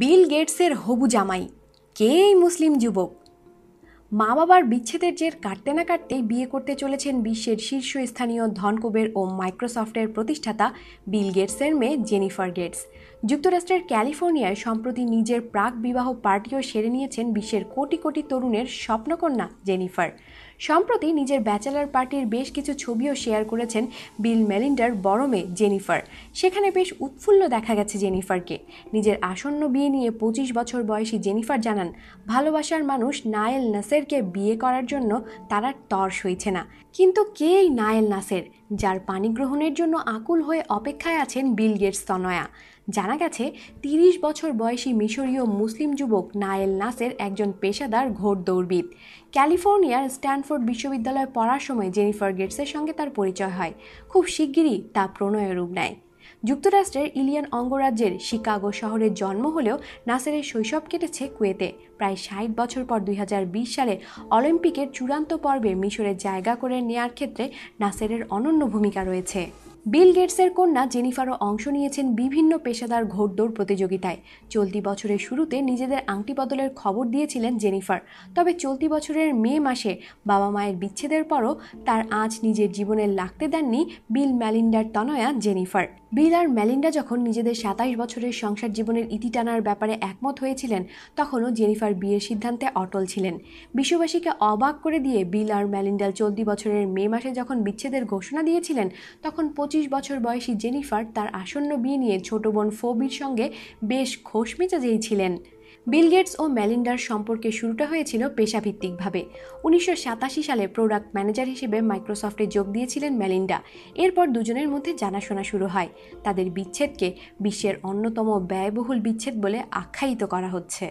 বিল গেটসের হবু জামাই কে এই মুসলিম যুবক মা বাবার বিচ্ছেদের জের কাটতে না কাটতেই বিয়ে করতে চলেছেন বিশ্বের শীর্ষস্থানীয় ধনকুবের ও মাইক্রোসফটের প্রতিষ্ঠাতা বিল গেটসের মেয়ে জেনিফার গেটস যুক্তরাষ্ট্রের ক্যালিফোর্নিয়ায় সম্প্রতি নিজের প্রাক বিবাহ পার্টিও সেরে নিয়েছেন বিশ্বের কোটি কোটি তরুণের স্বপ্নকন্যা জেনিফার সম্প্রতি নিজের ব্যাচেলার পার্টির বেশ কিছু ছবিও শেয়ার করেছেন বিল মেলিন্ডার বড় মেয়ে জেনিফার সেখানে বেশ উৎফুল্ল দেখা গেছে জেনিফারকে নিজের আসন্ন বিয়ে নিয়ে পঁচিশ বছর বয়সী জেনিফার জানান ভালোবাসার মানুষ নায়েল নাসের নাসেরকে বিয়ে করার জন্য তারা তর সইছে না কিন্তু কে এই নায়েল নাসের যার পানি গ্রহণের জন্য আকুল হয়ে অপেক্ষায় আছেন বিল গেটস তনয়া জানা গেছে তিরিশ বছর বয়সী মিশরীয় মুসলিম যুবক নায়েল নাসের একজন পেশাদার ঘোর দৌড়বিদ ক্যালিফোর্নিয়ার স্ট্যানফোর্ড বিশ্ববিদ্যালয়ে পড়ার সময় জেনিফার গেটসের সঙ্গে তার পরিচয় হয় খুব শিগগিরই তা প্রণয় রূপ নেয় যুক্তরাষ্ট্রের ইলিয়ান অঙ্গরাজ্যের শিকাগো শহরে জন্ম হলেও নাসেরের শৈশব কেটেছে কুয়েতে প্রায় ষাট বছর পর দুই সালে অলিম্পিকের চূড়ান্ত পর্বে মিশরে জায়গা করে নেয়ার ক্ষেত্রে নাসেরের অনন্য ভূমিকা রয়েছে বিল গেটসের কন্যা জেনিফারও অংশ নিয়েছেন বিভিন্ন পেশাদার ঘোড়দৌড় প্রতিযোগিতায় চলতি বছরের শুরুতে নিজেদের আংটি বদলের খবর দিয়েছিলেন জেনিফার তবে চলতি বছরের মে মাসে বাবা মায়ের বিচ্ছেদের পরও তার আজ নিজের জীবনে লাগতে দেননি বিল ম্যালিন্ডার তনয়া জেনিফার বিল আর ম্যালিন্ডা যখন নিজেদের সাতাইশ বছরের সংসার জীবনের ইতি টানার ব্যাপারে একমত হয়েছিলেন তখনও জেনিফার বিয়ের সিদ্ধান্তে অটল ছিলেন বিশ্ববাসীকে অবাক করে দিয়ে বিল আর ম্যালিন্ডাল চলতি বছরের মে মাসে যখন বিচ্ছেদের ঘোষণা দিয়েছিলেন তখন পঁচিশ বছর বয়সী জেনিফার তার আসন্ন বিয়ে নিয়ে ছোট বোন ফোবির সঙ্গে বেশ খোশ মেজাজেই ছিলেন বিল গেটস ও ম্যালিন্ডার সম্পর্কে শুরুটা হয়েছিল পেশাভিত্তিকভাবে উনিশশো সালে প্রোডাক্ট ম্যানেজার হিসেবে মাইক্রোসফটে যোগ দিয়েছিলেন ম্যালিন্ডা এরপর দুজনের মধ্যে জানাশোনা শুরু হয় তাদের বিচ্ছেদকে বিশ্বের অন্যতম ব্যয়বহুল বিচ্ছেদ বলে আখ্যায়িত করা হচ্ছে